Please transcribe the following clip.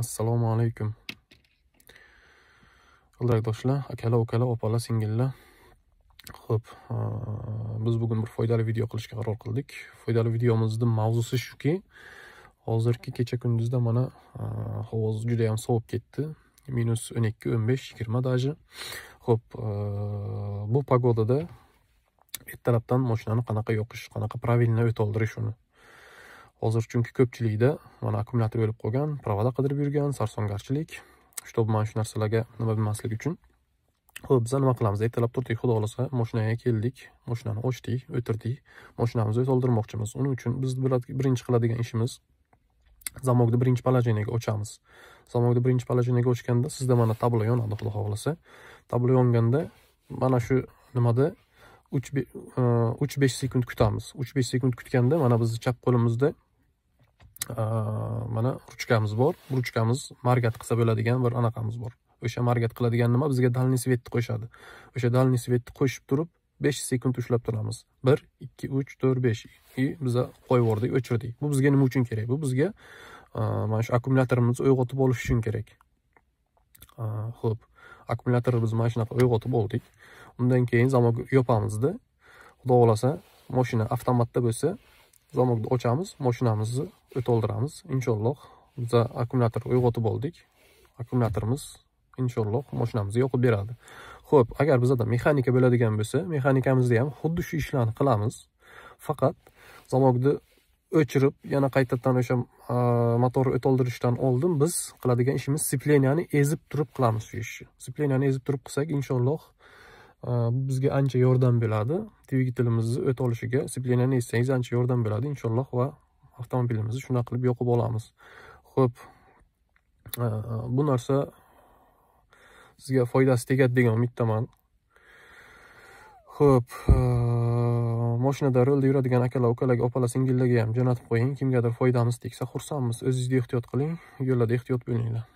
assalomu alaykum qildirakdoshlar akalar ukalar opalar singillar ho'p biz bugun bir foydali video qilishga qaror qildik foydali videomizni mavzusi shuki hozirgi kecha kunduzda mana havo judayam sovib ketdi minus o'n ikki o'n besh yigirma даже ho'p bu pagodada ertalabdan moshinani qanaqa yoqish qanaqa правильно o't oldirish uni hozir chunki ko'pchilikda mana akkumulyator o'lib qolgan provoda qidirib yurgan sarsongarchilik чтобы mana shu narsalarga nima bo'lmaslik uchun ho'p biza nima qilamiz ertalab turdik xudo xohlasa moshinaga keldik moshinani ochdik o'tirdik moshinamizni to'ldirmoqchimiz uning uchun biz birinchi qiladigan ishimiz zamokni birinchi положениеga ochamiz zamokni birinchi положениеga ochganda sizda mana tablo yonadi xudo xohlasa tablo yonganda mana shu nimada E, uch besh sekund kutamiz uch besh sekund kutganda mana bizni chap qo'limizda e, mana ruchkamiz bor ruchkamiz margat qilsa bo'ladigan bir anaqamiz bor o'sha margat qiladigan nima bizga dalniy svetni qo'shadi o'sha dalniy svetni qo'shib turib besh sekund ushlab turamiz bir ikki uch to'rt besh и biza qo'yib yubordik o'chirdik bu bizga nima uchun kerak bu bizga e, mana shu akkumulyatorimizni uyg'otib olish uchun kerak ho'p akkumulyatorimizni mana shunaqa uyg'otib oldik undan keyin zamok yopamizda xudo xohlasa moshina avtomatda bo'lsa zamokni ochamiz moshinamizni o'toldiramiz inshaalloh biz akkumulyator uyg'otib oldik akkumulyatorimiz inshaalloh moshinamizni yoqib beradi ho'p agar bizada mexanika bo'ladigan bo'lsa mexanikamizda ham xuddi shu ishlarni qilamiz faqat zamokni o'chirib yana qaytadan o'sha motor o'toldirishdan oldin biz qiladigan ishimiz sipleniyani ezib turib qilamiz shu ishni sipleniyani ezib turib qilsak inshaalloh bu э, bizga ancha yordam beradi dvigatelimizni o't olishiga siplenani essangiz ancha yordam beradi inshaalloh va avtomobilimizni shunaqa qilib yoqib olamiz ho'p э, bu narsa sizga foydasi tegadi degan umiddaman ho'p э, moshinada rulda yuradigan akalar ukalarga opalar singillarga ham jo'natib qo'ying kimgadir foydamiz tegsa xursandmiz o'zingizga ehtiyot qiling yo'llarda ehtiyot bo'linglar